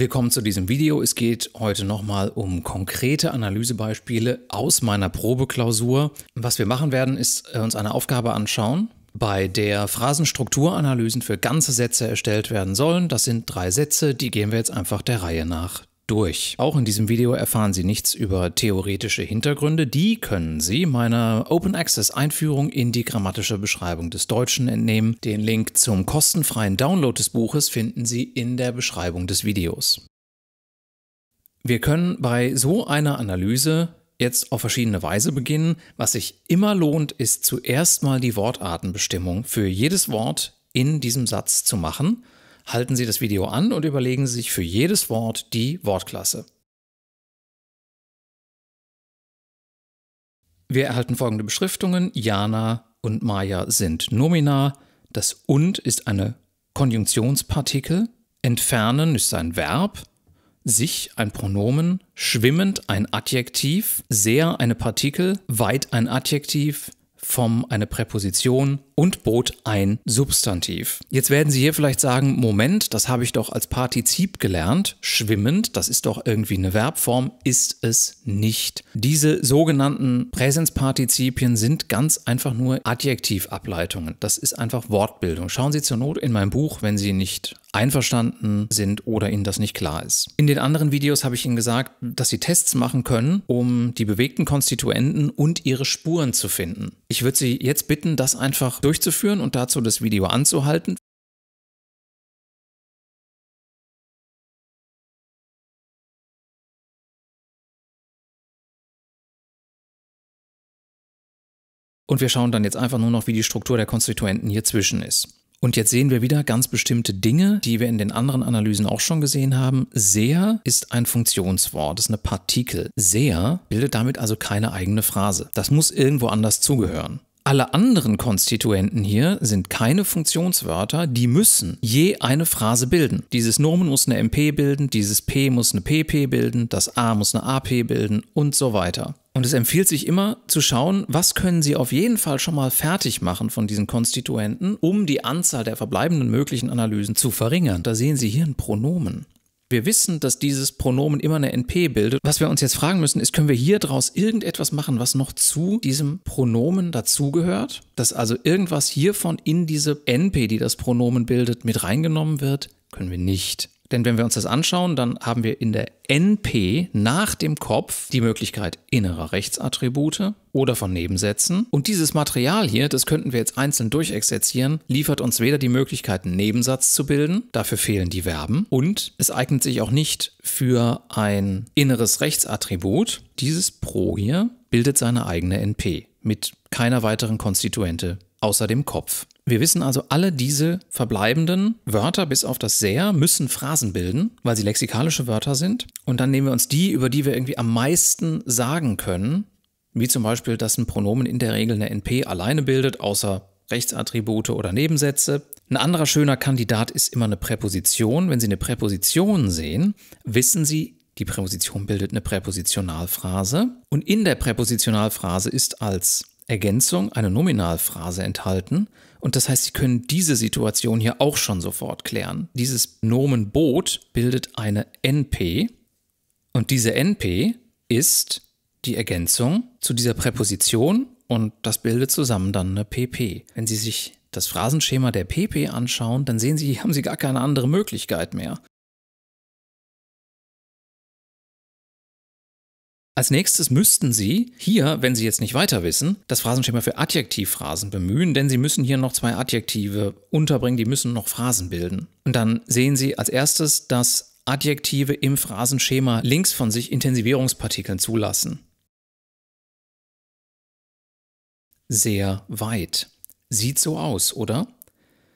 Willkommen zu diesem Video. Es geht heute nochmal um konkrete Analysebeispiele aus meiner Probeklausur. Was wir machen werden, ist äh, uns eine Aufgabe anschauen, bei der Phrasenstrukturanalysen für ganze Sätze erstellt werden sollen. Das sind drei Sätze, die gehen wir jetzt einfach der Reihe nach durch. Auch in diesem Video erfahren Sie nichts über theoretische Hintergründe. Die können Sie meiner Open Access Einführung in die grammatische Beschreibung des Deutschen entnehmen. Den Link zum kostenfreien Download des Buches finden Sie in der Beschreibung des Videos. Wir können bei so einer Analyse jetzt auf verschiedene Weise beginnen. Was sich immer lohnt, ist zuerst mal die Wortartenbestimmung für jedes Wort in diesem Satz zu machen halten Sie das Video an und überlegen Sie sich für jedes Wort die Wortklasse. Wir erhalten folgende Beschriftungen. Jana und Maya sind Nomina. Das und ist eine Konjunktionspartikel. Entfernen ist ein Verb. Sich ein Pronomen. Schwimmend ein Adjektiv. Sehr eine Partikel. Weit ein Adjektiv vom eine Präposition und bot ein Substantiv. Jetzt werden Sie hier vielleicht sagen, Moment, das habe ich doch als Partizip gelernt, schwimmend, das ist doch irgendwie eine Verbform, ist es nicht. Diese sogenannten Präsenzpartizipien sind ganz einfach nur Adjektivableitungen. Das ist einfach Wortbildung. Schauen Sie zur Not in mein Buch, wenn Sie nicht einverstanden sind oder ihnen das nicht klar ist. In den anderen Videos habe ich Ihnen gesagt, dass Sie Tests machen können, um die bewegten Konstituenten und ihre Spuren zu finden. Ich würde Sie jetzt bitten, das einfach durchzuführen und dazu das Video anzuhalten. Und wir schauen dann jetzt einfach nur noch, wie die Struktur der Konstituenten hier zwischen ist. Und jetzt sehen wir wieder ganz bestimmte Dinge, die wir in den anderen Analysen auch schon gesehen haben. Sehr ist ein Funktionswort, ist eine Partikel. Sehr bildet damit also keine eigene Phrase. Das muss irgendwo anders zugehören. Alle anderen Konstituenten hier sind keine Funktionswörter, die müssen je eine Phrase bilden. Dieses Nomen muss eine MP bilden, dieses P muss eine PP bilden, das A muss eine AP bilden und so weiter. Und es empfiehlt sich immer zu schauen, was können Sie auf jeden Fall schon mal fertig machen von diesen Konstituenten, um die Anzahl der verbleibenden möglichen Analysen zu verringern. Da sehen Sie hier ein Pronomen. Wir wissen, dass dieses Pronomen immer eine NP bildet. Was wir uns jetzt fragen müssen, ist, können wir hier draus irgendetwas machen, was noch zu diesem Pronomen dazugehört? Dass also irgendwas hiervon in diese NP, die das Pronomen bildet, mit reingenommen wird? Können wir nicht. Denn wenn wir uns das anschauen, dann haben wir in der NP nach dem Kopf die Möglichkeit innerer Rechtsattribute oder von Nebensätzen. Und dieses Material hier, das könnten wir jetzt einzeln durchexerzieren, liefert uns weder die Möglichkeit, einen Nebensatz zu bilden, dafür fehlen die Verben, und es eignet sich auch nicht für ein inneres Rechtsattribut. Dieses Pro hier bildet seine eigene NP mit keiner weiteren Konstituente außer dem Kopf. Wir wissen also, alle diese verbleibenden Wörter bis auf das sehr müssen Phrasen bilden, weil sie lexikalische Wörter sind. Und dann nehmen wir uns die, über die wir irgendwie am meisten sagen können, wie zum Beispiel, dass ein Pronomen in der Regel eine NP alleine bildet, außer Rechtsattribute oder Nebensätze. Ein anderer schöner Kandidat ist immer eine Präposition. Wenn Sie eine Präposition sehen, wissen Sie, die Präposition bildet eine Präpositionalphrase. Und in der Präpositionalphrase ist als Ergänzung eine Nominalphrase enthalten. Und das heißt, Sie können diese Situation hier auch schon sofort klären. Dieses Nomen Boot bildet eine NP. Und diese NP ist die Ergänzung zu dieser Präposition und das bildet zusammen dann eine PP. Wenn Sie sich das Phrasenschema der PP anschauen, dann sehen Sie, haben Sie gar keine andere Möglichkeit mehr. Als nächstes müssten Sie hier, wenn Sie jetzt nicht weiter wissen, das Phrasenschema für Adjektivphrasen bemühen, denn Sie müssen hier noch zwei Adjektive unterbringen, die müssen noch Phrasen bilden. Und dann sehen Sie als erstes, dass Adjektive im Phrasenschema links von sich Intensivierungspartikeln zulassen. Sehr weit. Sieht so aus, oder?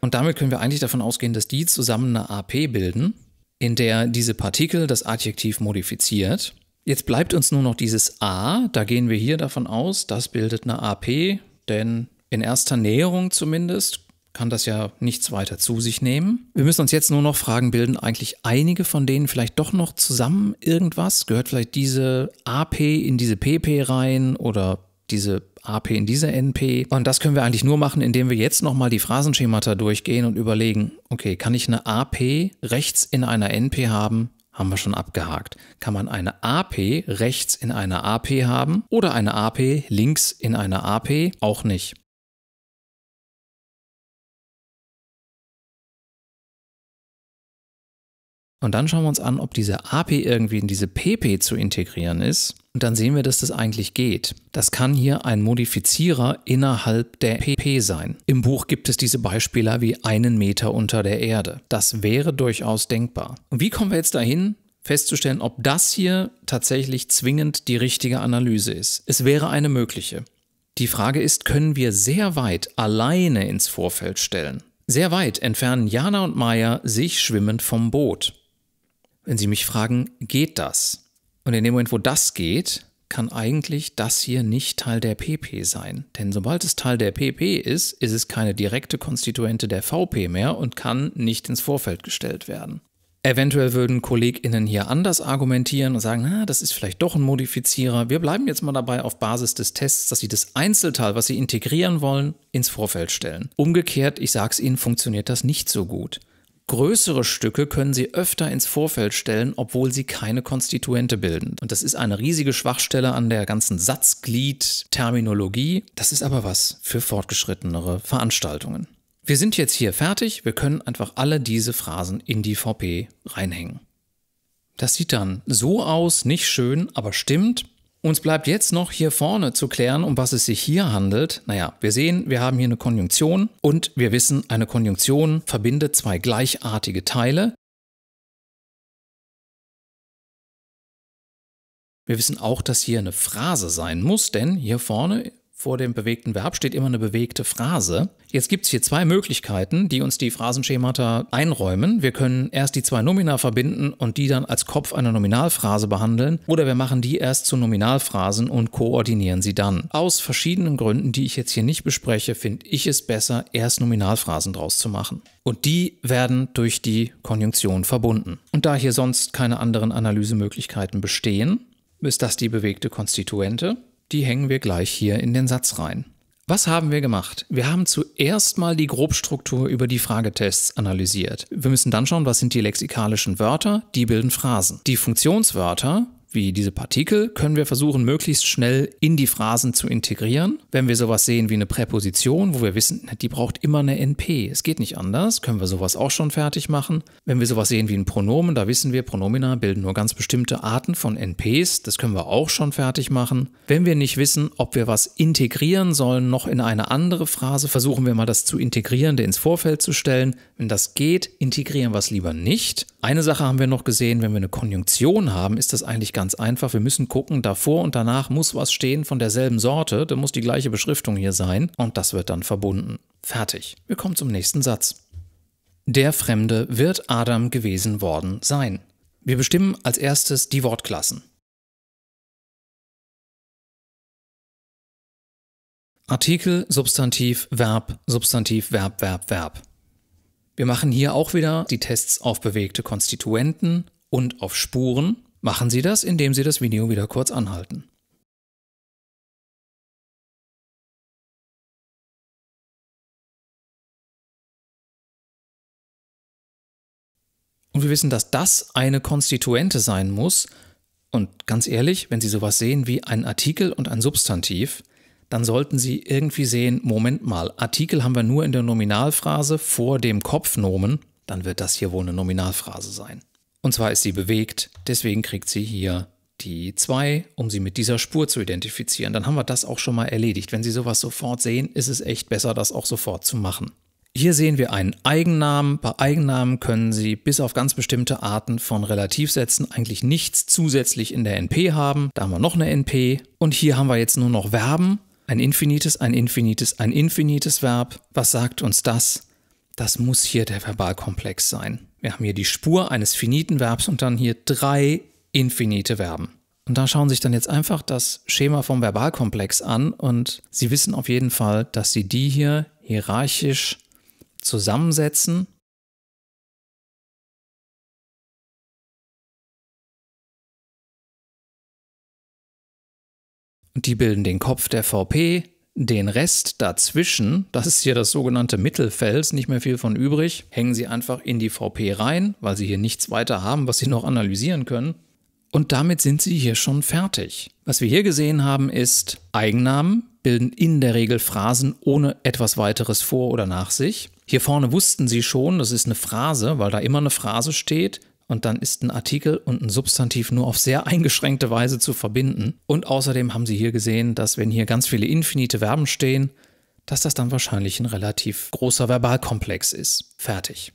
Und damit können wir eigentlich davon ausgehen, dass die zusammen eine AP bilden, in der diese Partikel das Adjektiv modifiziert Jetzt bleibt uns nur noch dieses A. Da gehen wir hier davon aus, das bildet eine AP, denn in erster Näherung zumindest kann das ja nichts weiter zu sich nehmen. Wir müssen uns jetzt nur noch fragen, bilden eigentlich einige von denen vielleicht doch noch zusammen irgendwas? Gehört vielleicht diese AP in diese PP rein oder diese AP in diese NP? Und das können wir eigentlich nur machen, indem wir jetzt nochmal die Phrasenschemata durchgehen und überlegen, okay, kann ich eine AP rechts in einer NP haben? haben wir schon abgehakt. Kann man eine AP rechts in einer AP haben oder eine AP links in einer AP? Auch nicht. Und dann schauen wir uns an, ob diese API irgendwie in diese PP zu integrieren ist. Und dann sehen wir, dass das eigentlich geht. Das kann hier ein Modifizierer innerhalb der PP sein. Im Buch gibt es diese Beispiele wie einen Meter unter der Erde. Das wäre durchaus denkbar. Und wie kommen wir jetzt dahin? festzustellen, ob das hier tatsächlich zwingend die richtige Analyse ist. Es wäre eine mögliche. Die Frage ist, können wir sehr weit alleine ins Vorfeld stellen? Sehr weit entfernen Jana und Maya sich schwimmend vom Boot wenn Sie mich fragen, geht das? Und in dem Moment, wo das geht, kann eigentlich das hier nicht Teil der PP sein. Denn sobald es Teil der PP ist, ist es keine direkte Konstituente der VP mehr und kann nicht ins Vorfeld gestellt werden. Eventuell würden KollegInnen hier anders argumentieren und sagen, na, ah, das ist vielleicht doch ein Modifizierer. Wir bleiben jetzt mal dabei auf Basis des Tests, dass sie das Einzelteil, was sie integrieren wollen, ins Vorfeld stellen. Umgekehrt, ich sage es Ihnen, funktioniert das nicht so gut. Größere Stücke können Sie öfter ins Vorfeld stellen, obwohl sie keine Konstituente bilden. Und das ist eine riesige Schwachstelle an der ganzen Satzglied-Terminologie. Das ist aber was für fortgeschrittenere Veranstaltungen. Wir sind jetzt hier fertig. Wir können einfach alle diese Phrasen in die VP reinhängen. Das sieht dann so aus, nicht schön, aber stimmt. Uns bleibt jetzt noch hier vorne zu klären, um was es sich hier handelt. Naja, wir sehen, wir haben hier eine Konjunktion und wir wissen, eine Konjunktion verbindet zwei gleichartige Teile. Wir wissen auch, dass hier eine Phrase sein muss, denn hier vorne vor dem bewegten Verb steht immer eine bewegte Phrase. Jetzt gibt es hier zwei Möglichkeiten, die uns die Phrasenschemata einräumen. Wir können erst die zwei Nomina verbinden und die dann als Kopf einer Nominalphrase behandeln oder wir machen die erst zu Nominalphrasen und koordinieren sie dann. Aus verschiedenen Gründen, die ich jetzt hier nicht bespreche, finde ich es besser, erst Nominalphrasen draus zu machen. Und die werden durch die Konjunktion verbunden. Und da hier sonst keine anderen Analysemöglichkeiten bestehen, ist das die bewegte Konstituente die hängen wir gleich hier in den Satz rein. Was haben wir gemacht? Wir haben zuerst mal die Grobstruktur über die Fragetests analysiert. Wir müssen dann schauen, was sind die lexikalischen Wörter, die bilden Phrasen. Die Funktionswörter wie diese Partikel können wir versuchen, möglichst schnell in die Phrasen zu integrieren. Wenn wir sowas sehen wie eine Präposition, wo wir wissen, die braucht immer eine NP, es geht nicht anders, können wir sowas auch schon fertig machen. Wenn wir sowas sehen wie ein Pronomen, da wissen wir, Pronomina bilden nur ganz bestimmte Arten von NPs, das können wir auch schon fertig machen. Wenn wir nicht wissen, ob wir was integrieren sollen, noch in eine andere Phrase, versuchen wir mal das zu Integrierende ins Vorfeld zu stellen. Wenn das geht, integrieren wir es lieber nicht eine Sache haben wir noch gesehen, wenn wir eine Konjunktion haben, ist das eigentlich ganz einfach. Wir müssen gucken, davor und danach muss was stehen von derselben Sorte, da muss die gleiche Beschriftung hier sein und das wird dann verbunden. Fertig. Wir kommen zum nächsten Satz. Der Fremde wird Adam gewesen worden sein. Wir bestimmen als erstes die Wortklassen. Artikel, Substantiv, Verb, Substantiv, Verb, Verb, Verb. Wir machen hier auch wieder die Tests auf bewegte Konstituenten und auf Spuren. Machen Sie das, indem Sie das Video wieder kurz anhalten. Und wir wissen, dass das eine Konstituente sein muss. Und ganz ehrlich, wenn Sie sowas sehen wie ein Artikel und ein Substantiv, dann sollten Sie irgendwie sehen, Moment mal, Artikel haben wir nur in der Nominalphrase vor dem Kopfnomen, dann wird das hier wohl eine Nominalphrase sein. Und zwar ist sie bewegt, deswegen kriegt sie hier die 2, um sie mit dieser Spur zu identifizieren. Dann haben wir das auch schon mal erledigt. Wenn Sie sowas sofort sehen, ist es echt besser, das auch sofort zu machen. Hier sehen wir einen Eigennamen. Bei Eigennamen können Sie bis auf ganz bestimmte Arten von Relativsätzen eigentlich nichts zusätzlich in der NP haben. Da haben wir noch eine NP. Und hier haben wir jetzt nur noch Verben. Ein infinites, ein infinites, ein infinites Verb. Was sagt uns das? Das muss hier der Verbalkomplex sein. Wir haben hier die Spur eines finiten Verbs und dann hier drei infinite Verben. Und da schauen Sie sich dann jetzt einfach das Schema vom Verbalkomplex an und Sie wissen auf jeden Fall, dass Sie die hier hierarchisch zusammensetzen Die bilden den Kopf der VP, den Rest dazwischen, das ist hier das sogenannte Mittelfels, nicht mehr viel von übrig, hängen sie einfach in die VP rein, weil sie hier nichts weiter haben, was sie noch analysieren können. Und damit sind sie hier schon fertig. Was wir hier gesehen haben, ist, Eigennamen bilden in der Regel Phrasen ohne etwas weiteres vor oder nach sich. Hier vorne wussten sie schon, das ist eine Phrase, weil da immer eine Phrase steht und dann ist ein Artikel und ein Substantiv nur auf sehr eingeschränkte Weise zu verbinden. Und außerdem haben Sie hier gesehen, dass wenn hier ganz viele infinite Verben stehen, dass das dann wahrscheinlich ein relativ großer Verbalkomplex ist. Fertig.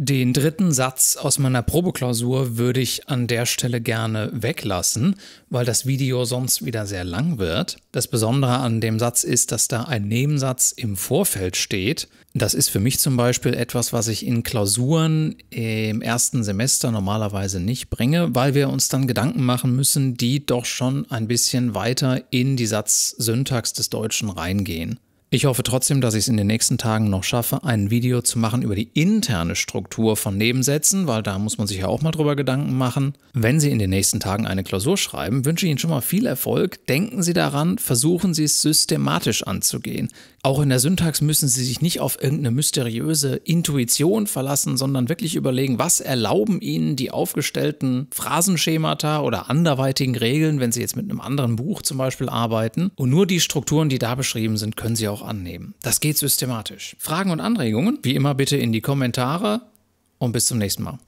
Den dritten Satz aus meiner Probeklausur würde ich an der Stelle gerne weglassen, weil das Video sonst wieder sehr lang wird. Das Besondere an dem Satz ist, dass da ein Nebensatz im Vorfeld steht. Das ist für mich zum Beispiel etwas, was ich in Klausuren im ersten Semester normalerweise nicht bringe, weil wir uns dann Gedanken machen müssen, die doch schon ein bisschen weiter in die Satzsyntax des Deutschen reingehen. Ich hoffe trotzdem, dass ich es in den nächsten Tagen noch schaffe, ein Video zu machen über die interne Struktur von Nebensätzen, weil da muss man sich ja auch mal drüber Gedanken machen. Wenn Sie in den nächsten Tagen eine Klausur schreiben, wünsche ich Ihnen schon mal viel Erfolg. Denken Sie daran, versuchen Sie es systematisch anzugehen. Auch in der Syntax müssen Sie sich nicht auf irgendeine mysteriöse Intuition verlassen, sondern wirklich überlegen, was erlauben Ihnen die aufgestellten Phrasenschemata oder anderweitigen Regeln, wenn Sie jetzt mit einem anderen Buch zum Beispiel arbeiten. Und nur die Strukturen, die da beschrieben sind, können Sie auch auch annehmen. Das geht systematisch. Fragen und Anregungen, wie immer bitte in die Kommentare und bis zum nächsten Mal.